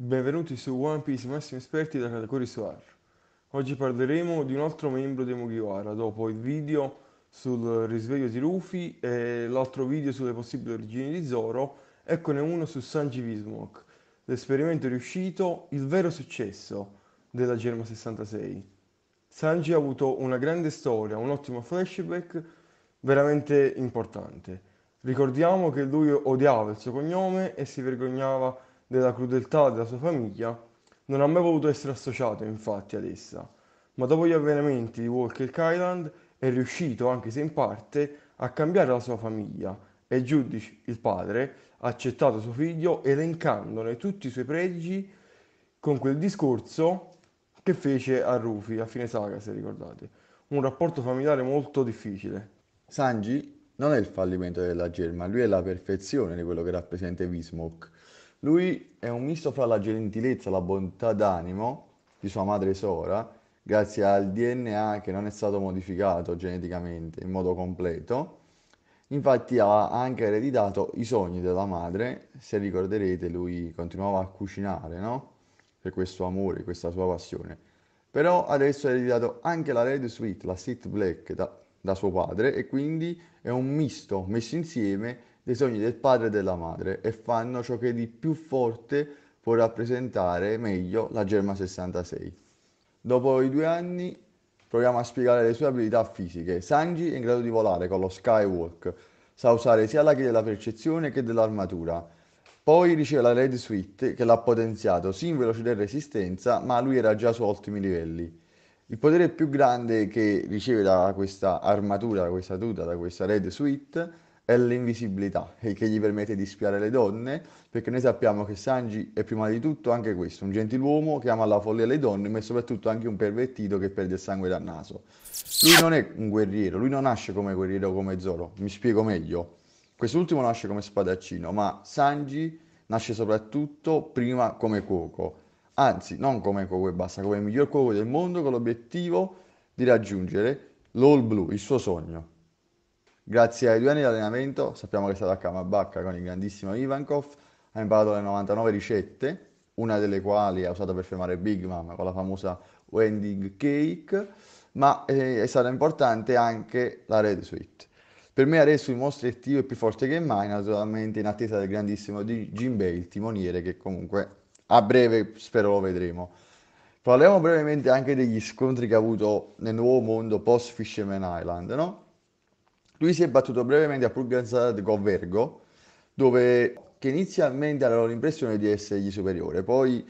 Benvenuti su One Piece Massimo Esperti da Katakuri Suar. Oggi parleremo di un altro membro di Mugiwara dopo il video sul risveglio di Rufy e l'altro video sulle possibili origini di Zoro, eccone uno su Sanji Vismok, l'esperimento riuscito, il vero successo della Germa 66. Sanji ha avuto una grande storia, un ottimo flashback veramente importante. Ricordiamo che lui odiava il suo cognome e si vergognava di della crudeltà della sua famiglia, non ha mai voluto essere associato infatti ad essa, ma dopo gli avvenimenti di Walker Island è riuscito, anche se in parte, a cambiare la sua famiglia e Judith, il padre, ha accettato suo figlio elencandone tutti i suoi pregi con quel discorso che fece a Rufy a fine saga, se ricordate. Un rapporto familiare molto difficile. Sanji non è il fallimento della Germa, lui è la perfezione di quello che rappresenta Vismok lui è un misto fra la gentilezza la bontà d'animo di sua madre Sora, grazie al DNA che non è stato modificato geneticamente in modo completo. Infatti ha anche ereditato i sogni della madre, se ricorderete lui continuava a cucinare, no? Per questo amore, questa sua passione. Però adesso ha ereditato anche la Red Sweet, la Sith Black da, da suo padre e quindi è un misto messo insieme dei sogni del padre e della madre e fanno ciò che di più forte può rappresentare meglio la Germa 66. Dopo i due anni proviamo a spiegare le sue abilità fisiche. Sanji è in grado di volare con lo Skywalk, sa usare sia la l'aghi della percezione che dell'armatura. Poi riceve la Red Suite che l'ha potenziato sia in velocità e resistenza, ma lui era già su ottimi livelli. Il potere più grande che riceve da questa armatura, da questa tuta, da questa Red Suite è l'invisibilità che gli permette di spiare le donne, perché noi sappiamo che Sanji è prima di tutto anche questo, un gentiluomo che ama la follia alle donne, ma è soprattutto anche un pervertito che perde il sangue dal naso. Lui non è un guerriero, lui non nasce come guerriero come Zoro, mi spiego meglio. Quest'ultimo nasce come spadaccino, ma Sanji nasce soprattutto prima come cuoco, anzi non come cuoco e basta, come il miglior cuoco del mondo con l'obiettivo di raggiungere l'All Blue, il suo sogno. Grazie ai due anni di allenamento, sappiamo che è stato a Kamabacca con il grandissimo Ivankov, ha imparato le 99 ricette, una delle quali ha usato per fermare Big Mom con la famosa Wending Cake, ma eh, è stata importante anche la Red Suite. Per me adesso il mostro attivo e più forte che mai, naturalmente in attesa del grandissimo di Jim Bay, il timoniere, che comunque a breve spero lo vedremo. Parliamo brevemente anche degli scontri che ha avuto nel nuovo mondo post Fisherman Island, no? Lui si è battuto brevemente a Purgansat con Vergo, dove che inizialmente avevano l'impressione di essergli superiore, poi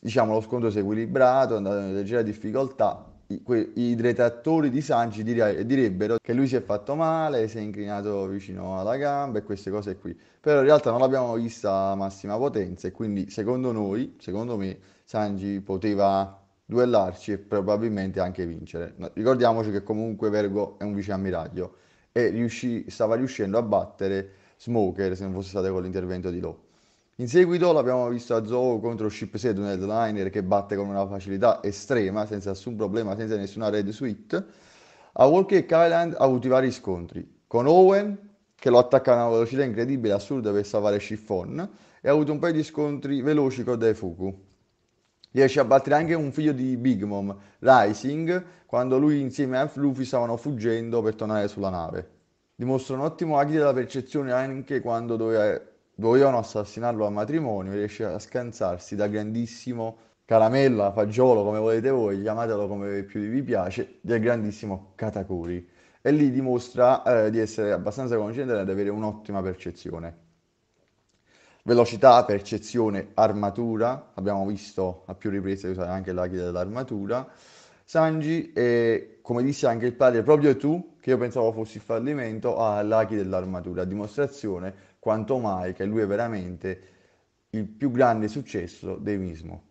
diciamo lo scontro si è equilibrato, è andato in leggera difficoltà. I, que, i detrattori di Sanji dire, direbbero che lui si è fatto male, si è inclinato vicino alla gamba e queste cose qui. Però in realtà non l'abbiamo vista a massima potenza e quindi secondo noi, secondo me, Sanji poteva duellarci e probabilmente anche vincere. ricordiamoci che comunque Vergo è un viceammiraglio e riuscì, stava riuscendo a battere Smoker se non fosse stato con l'intervento di Lo. In seguito l'abbiamo visto a Zoo contro Ship Seed, un headliner che batte con una facilità estrema, senza nessun problema, senza nessuna red suite. A Walker e Kyland ha avuto i vari scontri, con Owen che lo attacca a una velocità incredibile, assurda per salvare Chiffon, e ha avuto un paio di scontri veloci con Daifuku riesce a battere anche un figlio di Big Mom, Rising, quando lui insieme a Luffy stavano fuggendo per tornare sulla nave. Dimostra un ottimo agile della percezione anche quando doveva, dovevano assassinarlo a matrimonio, riesce a scansarsi da grandissimo caramella, fagiolo, come volete voi, chiamatelo come più vi piace, del grandissimo Katakuri. E lì dimostra eh, di essere abbastanza concentrato e di avere un'ottima percezione velocità, percezione, armatura, abbiamo visto a più riprese usare anche l'aghi dell'armatura, Sanji e come disse anche il padre, proprio tu che io pensavo fossi il fallimento ha l'aghi dell'armatura, a dimostrazione quanto mai che lui è veramente il più grande successo dei Mismok.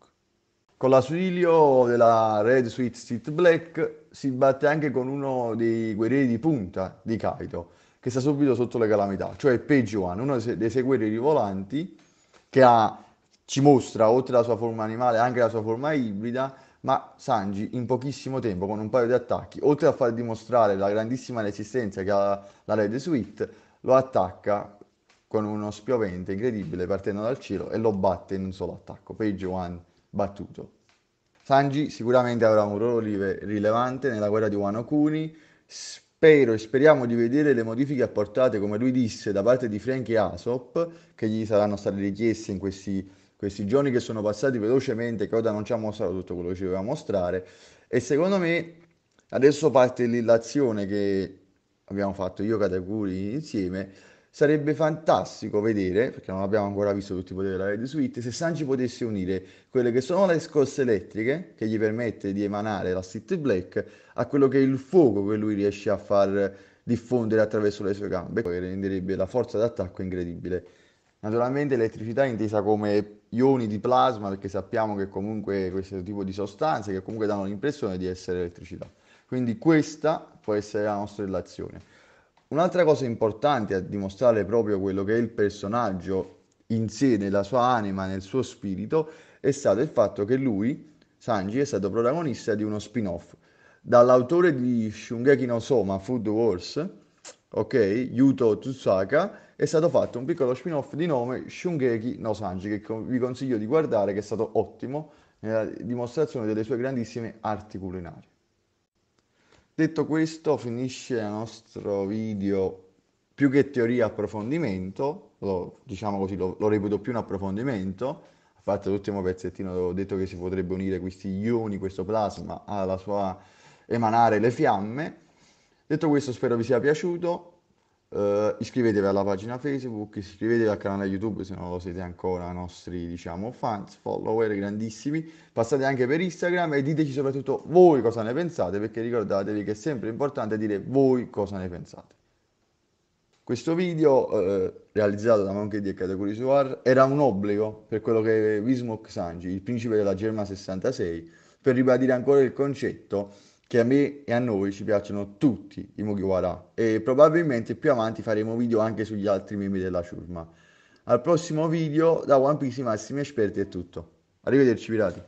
Con l'ausilio della Red Sweet Street Black si batte anche con uno dei guerrieri di punta di Kaito, che sta subito sotto le calamità, cioè Page One, uno dei seguaci di volanti che ha, ci mostra, oltre alla sua forma animale, anche la sua forma ibrida, ma Sanji in pochissimo tempo, con un paio di attacchi, oltre a far dimostrare la grandissima resistenza che ha la Red Suite, lo attacca con uno spiovente incredibile partendo dal cielo e lo batte in un solo attacco. Page One battuto. Sanji sicuramente avrà un ruolo rilevante nella guerra di Wano Kuni, Spero e speriamo di vedere le modifiche apportate, come lui disse, da parte di Frank e Asop, che gli saranno state richieste in questi, questi giorni che sono passati velocemente, che Oda non ci ha mostrato tutto quello che ci doveva mostrare. E secondo me adesso parte lì l'azione che abbiamo fatto io e Katakuri insieme, Sarebbe fantastico vedere, perché non abbiamo ancora visto tutti i poteri della Red Suite, se Sanji potesse unire quelle che sono le scosse elettriche, che gli permette di emanare la City Black, a quello che è il fuoco che lui riesce a far diffondere attraverso le sue gambe, che renderebbe la forza d'attacco incredibile. Naturalmente l'elettricità è intesa come ioni di plasma, perché sappiamo che comunque questo tipo di sostanze che comunque danno l'impressione di essere elettricità. Quindi questa può essere la nostra relazione. Un'altra cosa importante a dimostrare proprio quello che è il personaggio in sé, nella sua anima, nel suo spirito, è stato il fatto che lui, Sanji, è stato protagonista di uno spin-off. Dall'autore di Shungeki no Soma, Food Wars, ok, Yuto Tsusaka, è stato fatto un piccolo spin-off di nome Shungeki no Sanji, che vi consiglio di guardare, che è stato ottimo nella dimostrazione delle sue grandissime arti culinarie. Detto questo, finisce il nostro video più che teoria approfondimento, lo, diciamo così, lo, lo reputo più un approfondimento, fatto l'ultimo pezzettino, ho detto che si potrebbe unire questi ioni, questo plasma, alla sua emanare le fiamme. Detto questo spero vi sia piaciuto, eh, iscrivetevi alla pagina Facebook, iscrivetevi al canale YouTube se non lo siete ancora, nostri diciamo fans, follower grandissimi. Passate anche per Instagram e diteci soprattutto voi cosa ne pensate, perché ricordatevi che è sempre importante dire voi cosa ne pensate. Questo video, eh, realizzato da Monkey D e Katakuri Suar, era un obbligo per quello che Vismok Sanji, il principe della Germa 66, per ribadire ancora il concetto che a me e a noi ci piacciono tutti i Mugiwara e probabilmente più avanti faremo video anche sugli altri membri della ciurma. Al prossimo video da One Piece i massimi esperti è tutto. Arrivederci pirati.